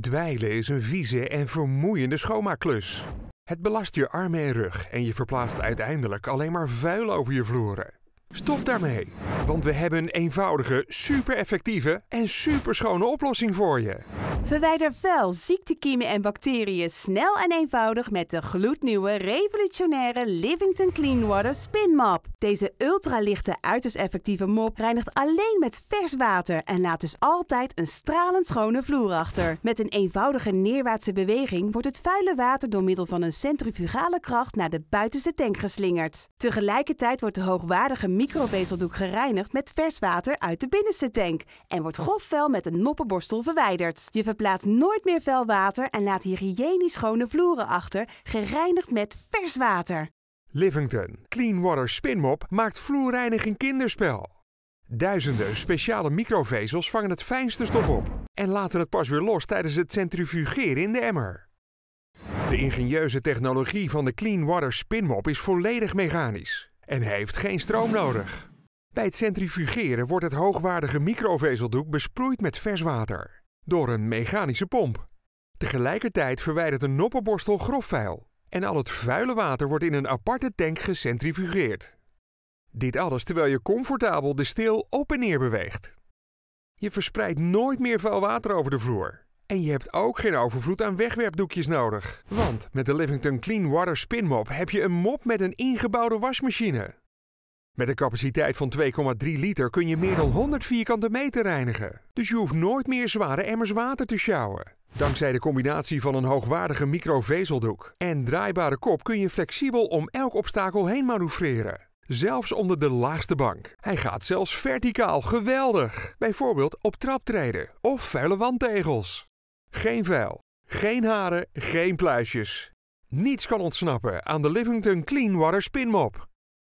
Dweilen is een vieze en vermoeiende schoonmaakklus. Het belast je armen en rug en je verplaatst uiteindelijk alleen maar vuil over je vloeren. Stop daarmee! Want we hebben een eenvoudige, super effectieve en superschone oplossing voor je. Verwijder vuil, ziektekiemen en bacteriën snel en eenvoudig met de gloednieuwe, revolutionaire Livington Clean Water Spin Mop. Deze ultralichte, uiterst effectieve mop reinigt alleen met vers water en laat dus altijd een stralend schone vloer achter. Met een eenvoudige neerwaartse beweging wordt het vuile water door middel van een centrifugale kracht naar de buitenste tank geslingerd. Tegelijkertijd wordt de hoogwaardige microvezeldoek gereinigd gereinigd met vers water uit de binnenste tank en wordt grof met een noppenborstel verwijderd. Je verplaatst nooit meer vuil water en laat hygiënisch schone vloeren achter, gereinigd met vers water. Livington Clean Water Spinmop maakt vloerreiniging kinderspel. Duizenden speciale microvezels vangen het fijnste stof op en laten het pas weer los tijdens het centrifugeren in de emmer. De ingenieuze technologie van de Clean Water Spinmop is volledig mechanisch en heeft geen stroom nodig. Bij het centrifugeren wordt het hoogwaardige microvezeldoek besproeid met vers water door een mechanische pomp. Tegelijkertijd verwijdert een noppenborstel grofvuil en al het vuile water wordt in een aparte tank gecentrifugeerd. Dit alles terwijl je comfortabel de steel op en neer beweegt. Je verspreidt nooit meer vuil water over de vloer. En je hebt ook geen overvloed aan wegwerpdoekjes nodig. Want met de Livington Clean Water Spin Mop heb je een mop met een ingebouwde wasmachine. Met een capaciteit van 2,3 liter kun je meer dan 100 vierkante meter reinigen. Dus je hoeft nooit meer zware emmers water te sjouwen. Dankzij de combinatie van een hoogwaardige microvezeldoek en draaibare kop kun je flexibel om elk obstakel heen manoeuvreren. Zelfs onder de laagste bank. Hij gaat zelfs verticaal, geweldig! Bijvoorbeeld op traptreden of vuile wandtegels. Geen vuil, geen haren, geen pluisjes. Niets kan ontsnappen aan de Livington Clean Water Spin Mop.